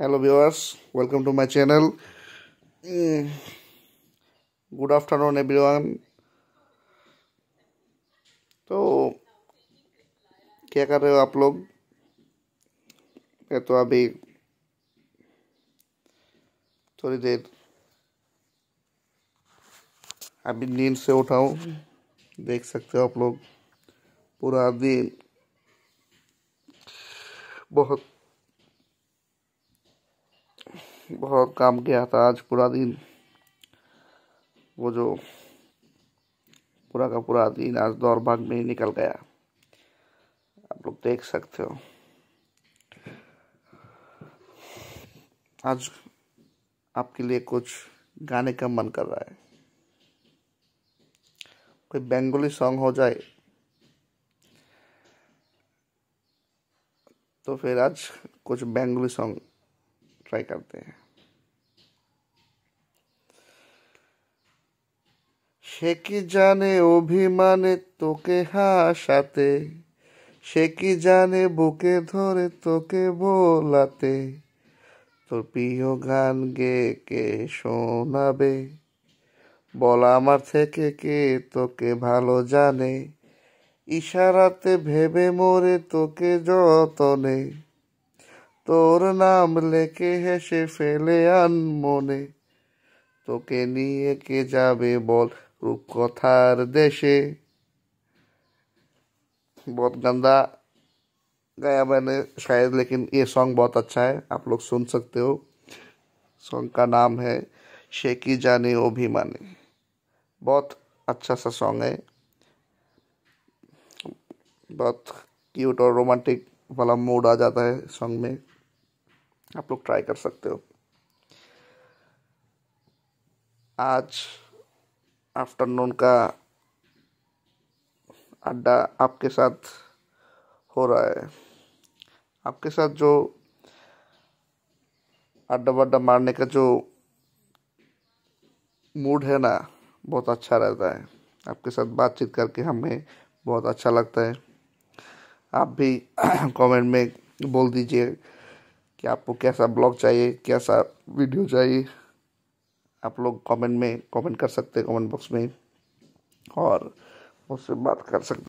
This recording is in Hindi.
hello viewers welcome to my channel good afternoon everyone तो क्या कर रहे हो आप लोग तो अभी थोड़ी देर अभी नींद से उठाऊँ देख सकते हो आप लोग पूरा दिन बहुत बहुत काम किया था आज पूरा दिन वो जो पूरा का पूरा दिन आज दौड़ भाग में ही निकल गया आप लोग देख सकते हो आज आपके लिए कुछ गाने का मन कर रहा है कोई बंगाली सॉन्ग हो जाए तो फिर आज कुछ बंगाली सॉन्ग ट्राई करते हैं সে কি জানে অভিমানে তোকে হাসাতে সে কি জানে বুকে ধরে তোকে বোলাতে তোর প্রিয় গান গে কে শোনাবে বল আমার থেকে কে তোকে ভালো জানে ইশারাতে ভেবে মরে তোকে যতনে नाम তোর নাম फेले হেসে मोने तो के তোকে के কে बोल বল রূপকথার দেশে बहुत गंदा गाया मैंने शायद लेकिन ये सॉन्ग बहुत अच्छा है आप लोग सुन सकते हो सॉन्ग का नाम है शेकी जाने ओ भी माने बहुत अच्छा सा सॉन्ग है बहुत क्यूट और रोमांटिक वाला मूड आ जाता है सॉन्ग में आप लोग ट्राई कर सकते हो आज आफ्टरनून का अड्डा आपके साथ हो रहा है आपके साथ जो अड्डा बड्डा मारने का जो मूड है ना बहुत अच्छा रहता है आपके साथ बातचीत करके हमें बहुत अच्छा लगता है आप भी कमेंट में बोल दीजिए कि आपको कैसा ब्लॉग चाहिए कैसा वीडियो चाहिए आप लोग कमेंट में कमेंट कर सकते हैं कमेंट बॉक्स में और मुझसे बात कर सकते